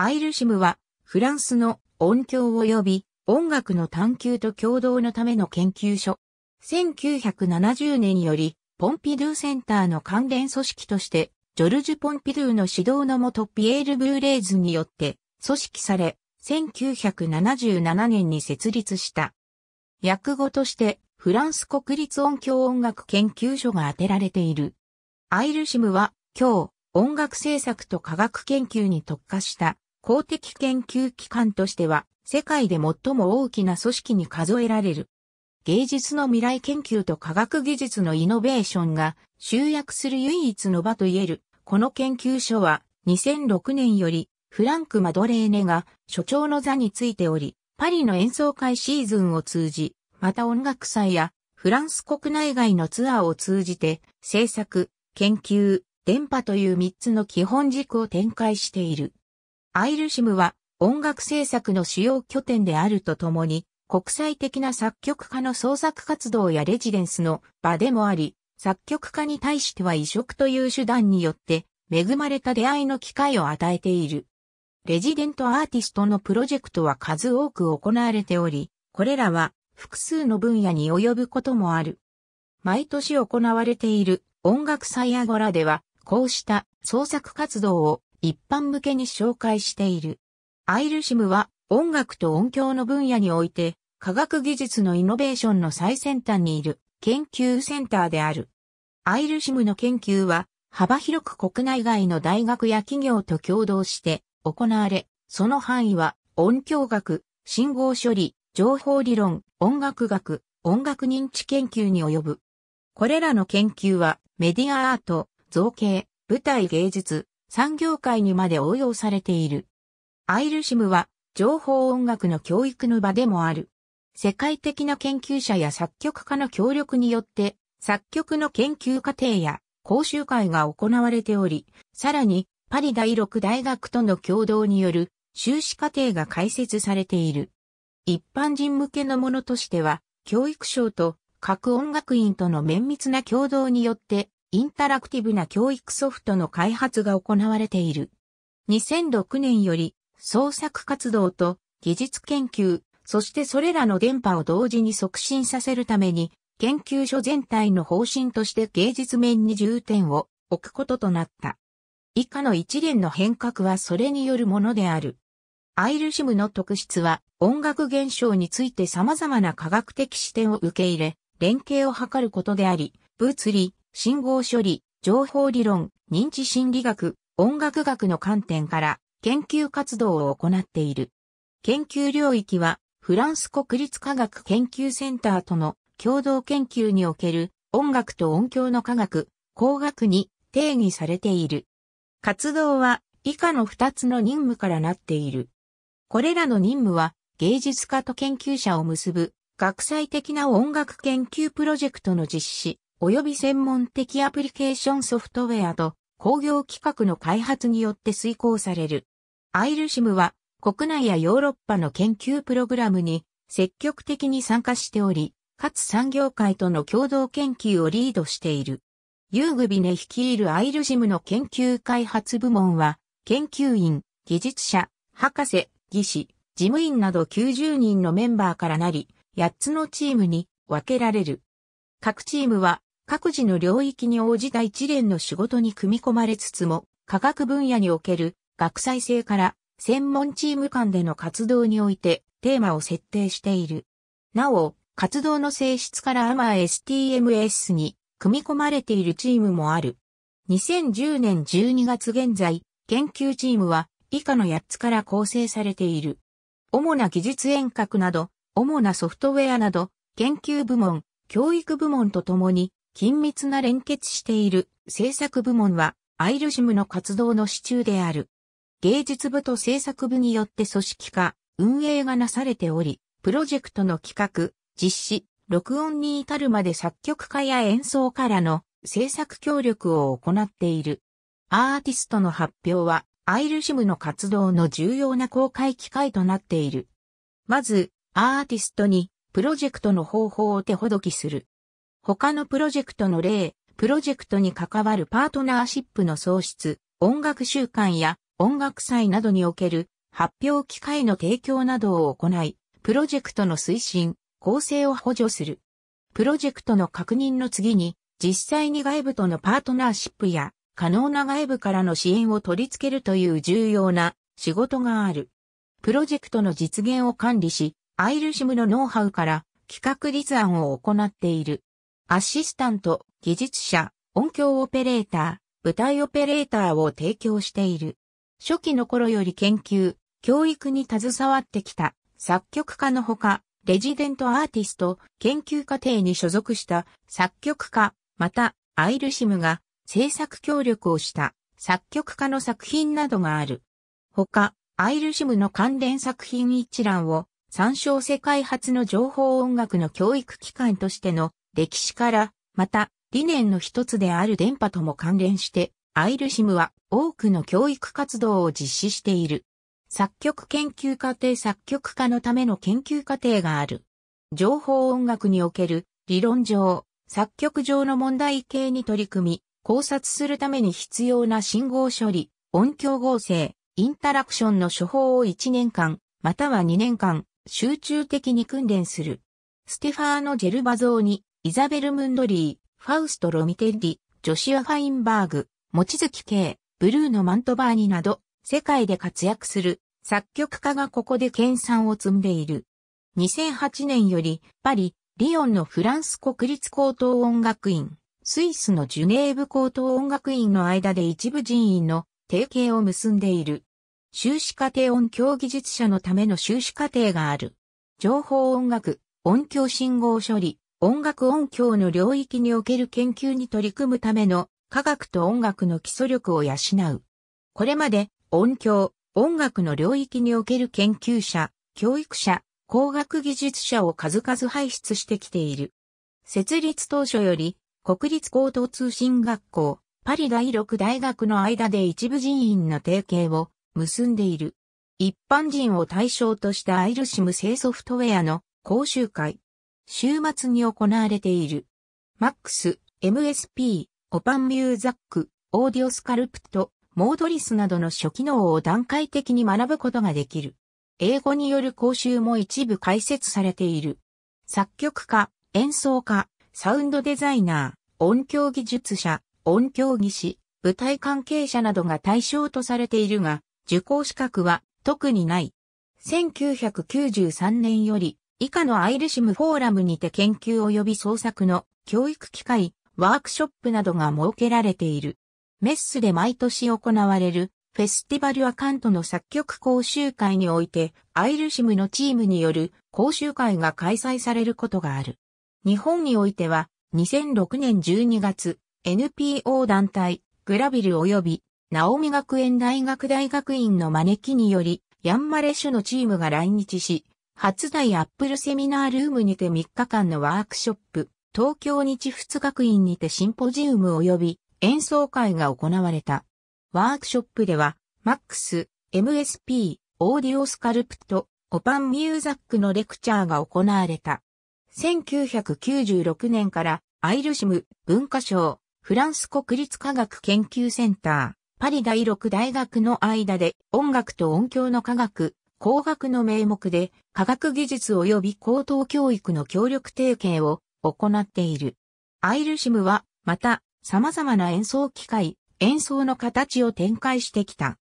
アイルシムは、フランスの音響及び音楽の探求と共同のための研究所。1970年より、ポンピドゥセンターの関連組織として、ジョルジュ・ポンピドゥの指導のもとピエール・ブーレーズによって組織され、1977年に設立した。訳語として、フランス国立音響音楽研究所が当てられている。アイルシムは、今日、音楽制作と科学研究に特化した公的研究機関としては、世界で最も大きな組織に数えられる。芸術の未来研究と科学技術のイノベーションが集約する唯一の場と言える。この研究所は2006年よりフランク・マドレーネが所長の座についており、パリの演奏会シーズンを通じ、また音楽祭やフランス国内外のツアーを通じて制作、研究、電波という3つの基本軸を展開している。アイルシムは音楽制作の主要拠点であるとともに、国際的な作曲家の創作活動やレジデンスの場でもあり、作曲家に対しては移植という手段によって恵まれた出会いの機会を与えている。レジデントアーティストのプロジェクトは数多く行われており、これらは複数の分野に及ぶこともある。毎年行われている音楽祭アゴラでは、こうした創作活動を一般向けに紹介している。アイルシムは音楽と音響の分野において科学技術のイノベーションの最先端にいる研究センターである。アイルシムの研究は幅広く国内外の大学や企業と共同して行われ、その範囲は音響学、信号処理、情報理論、音楽学、音楽認知研究に及ぶ。これらの研究はメディアアート、造形、舞台芸術、産業界にまで応用されている。アイルシムは情報音楽の教育の場でもある。世界的な研究者や作曲家の協力によって作曲の研究過程や講習会が行われており、さらにパリ第6大学との共同による修士課程が開設されている。一般人向けのものとしては、教育省と各音楽院との綿密な共同によってインタラクティブな教育ソフトの開発が行われている。2006年より創作活動と技術研究、そしてそれらの電波を同時に促進させるために、研究所全体の方針として芸術面に重点を置くこととなった。以下の一連の変革はそれによるものである。アイルシムの特質は音楽現象について様々な科学的視点を受け入れ、連携を図ることであり、物理、信号処理、情報理論、認知心理学、音楽学の観点から研究活動を行っている。研究領域はフランス国立科学研究センターとの共同研究における音楽と音響の科学、工学に定義されている。活動は以下の2つの任務からなっている。これらの任務は芸術家と研究者を結ぶ学際的な音楽研究プロジェクトの実施、及び専門的アプリケーションソフトウェアと工業企画の開発によって遂行される。アイルシムは国内やヨーロッパの研究プログラムに積極的に参加しており、かつ産業界との共同研究をリードしている。ユーグビネ率いるアイルシムの研究開発部門は、研究員、技術者、博士、技師、事務員など90人のメンバーからなり、8つのチームに分けられる。各チームは各自の領域に応じた一連の仕事に組み込まれつつも、科学分野における学際性から専門チーム間での活動においてテーマを設定している。なお、活動の性質からアマー STMS に組み込まれているチームもある。2010年12月現在、研究チームは以下の8つから構成されている。主な技術遠隔など、主なソフトウェアなど、研究部門、教育部門とともに緊密な連結している制作部門はアイルジムの活動の支柱である。芸術部と制作部によって組織化、運営がなされており、プロジェクトの企画、実施、録音に至るまで作曲家や演奏からの制作協力を行っている。アーティストの発表は、アイルシムの活動の重要な公開機会となっている。まず、アーティストに、プロジェクトの方法を手ほどきする。他のプロジェクトの例、プロジェクトに関わるパートナーシップの創出、音楽習慣や音楽祭などにおける発表機会の提供などを行い、プロジェクトの推進、構成を補助する。プロジェクトの確認の次に、実際に外部とのパートナーシップや、可能な外部からの支援を取り付けるという重要な仕事がある。プロジェクトの実現を管理し、アイルシムのノウハウから企画立案を行っている。アシスタント、技術者、音響オペレーター、舞台オペレーターを提供している。初期の頃より研究、教育に携わってきた作曲家のほか、レジデントアーティスト、研究課程に所属した作曲家、また、アイルシムが制作協力をした作曲家の作品などがある。ほか、アイルシムの関連作品一覧を参照世界初の情報音楽の教育機関としての歴史から、また、理念の一つである電波とも関連して、アイルシムは多くの教育活動を実施している。作曲研究家庭作曲家のための研究課程がある。情報音楽における理論上、作曲上の問題系に取り組み、考察するために必要な信号処理、音響合成、インタラクションの処方を1年間、または2年間、集中的に訓練する。ステファーノ・ジェルバゾーニ、イザベル・ムンドリー、ファウスト・ロミテッリ、ジョシュア・ファインバーグ、モチズキ・ケイ、ブルーノ・マントバーニなど、世界で活躍する作曲家がここで研鑽を積んでいる。2008年より、パリ、リヨンのフランス国立高等音楽院、スイスのジュネーブ高等音楽院の間で一部人員の提携を結んでいる。修士課程音響技術者のための修士課程がある。情報音楽、音響信号処理、音楽音響の領域における研究に取り組むための科学と音楽の基礎力を養う。これまで音響、音楽の領域における研究者、教育者、工学技術者を数々輩出してきている。設立当初より、国立高等通信学校、パリ第六大学の間で一部人員の提携を結んでいる。一般人を対象としたアイルシム製ソフトウェアの講習会、週末に行われている。MAX、MSP、オパンミューザック、オーディオスカルプト、モードリスなどの初機能を段階的に学ぶことができる。英語による講習も一部解説されている。作曲家、演奏家、サウンドデザイナー、音響技術者、音響技師、舞台関係者などが対象とされているが、受講資格は特にない。1993年より以下のアイリシムフォーラムにて研究及び創作の教育機会、ワークショップなどが設けられている。メッスで毎年行われるフェスティバルアカントの作曲講習会においてアイルシムのチームによる講習会が開催されることがある。日本においては2006年12月 NPO 団体グラビル及びナオミ学園大学大学院の招きによりヤンマレッシュのチームが来日し初代アップルセミナールームにて3日間のワークショップ、東京日仏学院にてシンポジウム及び演奏会が行われた。ワークショップでは、MAX、MSP、オーディオスカルプト、オパンミューザックのレクチャーが行われた。1996年からアイルシム文化省フランス国立科学研究センターパリ第6大学の間で音楽と音響の科学工学の名目で科学技術及び高等教育の協力提携を行っている。アイルシムは、また、様々な演奏機会、演奏の形を展開してきた。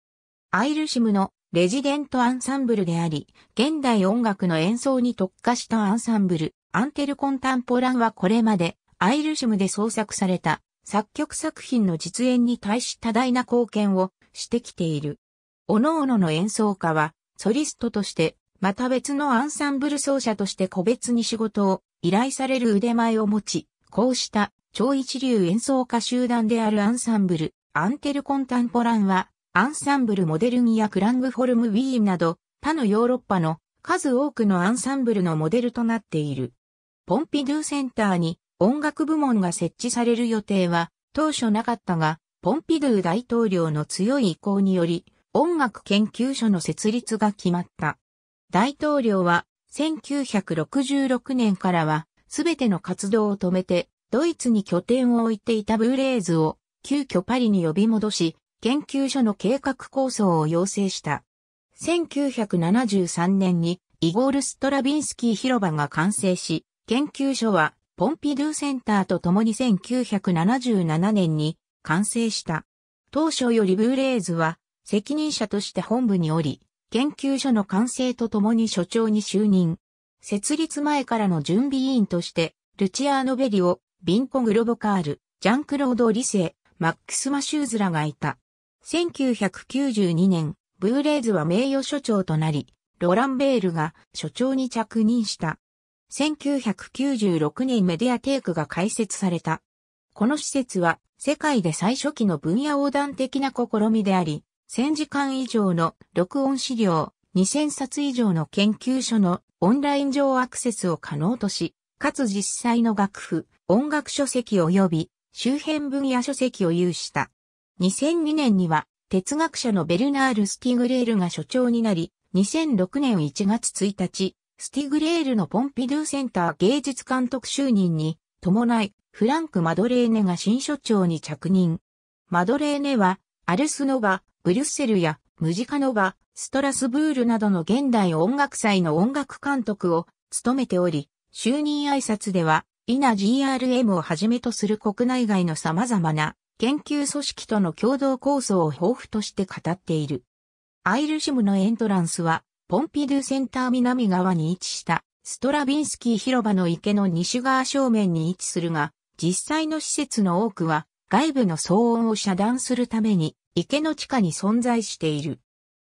アイルシムのレジデントアンサンブルであり、現代音楽の演奏に特化したアンサンブル、アンテルコンタンポランはこれまで、アイルシムで創作された作曲作品の実演に対し多大な貢献をしてきている。各々の演奏家はソリストとして、また別のアンサンブル奏者として個別に仕事を依頼される腕前を持ち、こうした超一流演奏家集団であるアンサンブル、アンテルコンタンポランは、アンサンブルモデルギアクラングフォルムウィーンなど、他のヨーロッパの数多くのアンサンブルのモデルとなっている。ポンピドゥセンターに音楽部門が設置される予定は当初なかったが、ポンピドゥ大統領の強い意向により、音楽研究所の設立が決まった。大統領は1966年からはすべての活動を止めてドイツに拠点を置いていたブーレーズを急遽パリに呼び戻し研究所の計画構想を要請した。1973年にイゴール・ストラビンスキー広場が完成し、研究所はポンピドゥセンターと共に1977年に完成した。当初よりブーレーズは責任者として本部におり、研究所の完成とともに所長に就任。設立前からの準備委員として、ルチアーノ・ベリオ、ビンコ・グロボカール、ジャンクロード・リセマックス・マシューズらがいた。1992年、ブーレーズは名誉所長となり、ロラン・ベールが所長に着任した。1996年メディアテイクが開設された。この施設は世界で最初期の分野横断的な試みであり、1000時間以上の録音資料、2000冊以上の研究所のオンライン上アクセスを可能とし、かつ実際の楽譜、音楽書籍及び周辺分野書籍を有した。2002年には哲学者のベルナール・スティグレールが所長になり、2006年1月1日、スティグレールのポンピドゥセンター芸術監督就任に伴い、フランク・マドレーネが新所長に着任。マドレーネは、アルスノバ、ブリュッセルやムジカノバ、ストラスブールなどの現代音楽祭の音楽監督を務めており、就任挨拶では、イナ GRM をはじめとする国内外の様々な研究組織との共同構想を抱負として語っている。アイルシムのエントランスは、ポンピドゥセンター南側に位置したストラビンスキー広場の池の西側正面に位置するが、実際の施設の多くは外部の騒音を遮断するために池の地下に存在している。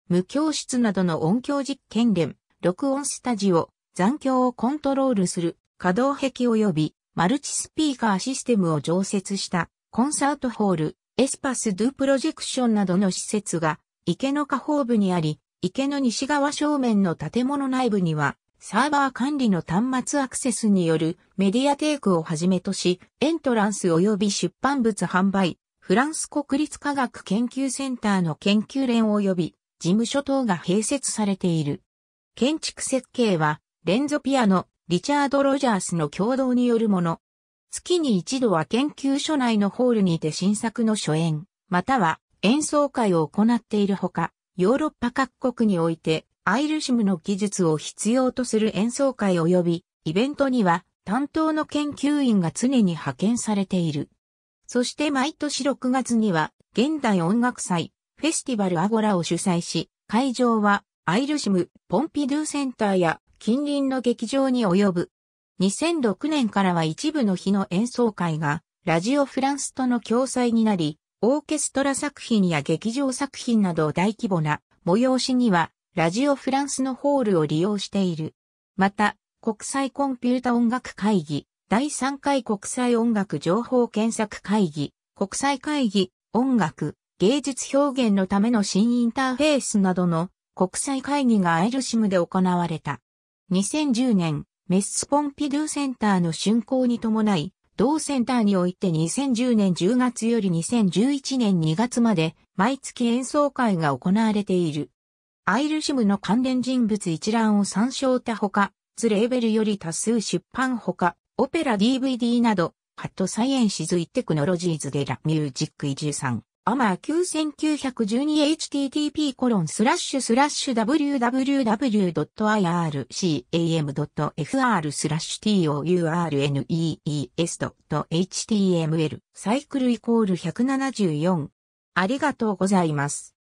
無教室などの音響実験連、録音スタジオ、残響をコントロールする可動壁及びマルチスピーカーシステムを常設したコンサートホール、エスパス・ドゥ・プロジェクションなどの施設が池の下方部にあり、池の西側正面の建物内部にはサーバー管理の端末アクセスによるメディアテイクをはじめとし、エントランス及び出版物販売、フランス国立科学研究センターの研究連及び事務所等が併設されている。建築設計は、レンゾピアのリチャード・ロジャースの共同によるもの。月に一度は研究所内のホールにて新作の初演、または演奏会を行っているほか、ヨーロッパ各国において、アイルシムの技術を必要とする演奏会及び、イベントには担当の研究員が常に派遣されている。そして毎年6月には、現代音楽祭、フェスティバルアゴラを主催し、会場は、アイルシム、ポンピドゥセンターや、近隣の劇場に及ぶ。2006年からは一部の日の演奏会が、ラジオフランスとの共催になり、オーケストラ作品や劇場作品など大規模な催しには、ラジオフランスのホールを利用している。また、国際コンピュータ音楽会議、第3回国際音楽情報検索会議、国際会議、音楽、芸術表現のための新インターフェースなどの国際会議がアイルシムで行われた。2010年、メッスポンピドゥセンターの竣工に伴い、同センターにおいて2010年10月より2011年2月まで毎月演奏会が行われている。アイルシムの関連人物一覧を参照たほか、ズレーベルより多数出版ほか、オペラ DVD など、ハットサイエンシズイテクノロジーズでラミュージック移住さん。アマー 9912http コロンスラッシュスラッシュ www.ircam.fr スラッシュ tournees.html サイクルイコール174ありがとうございます。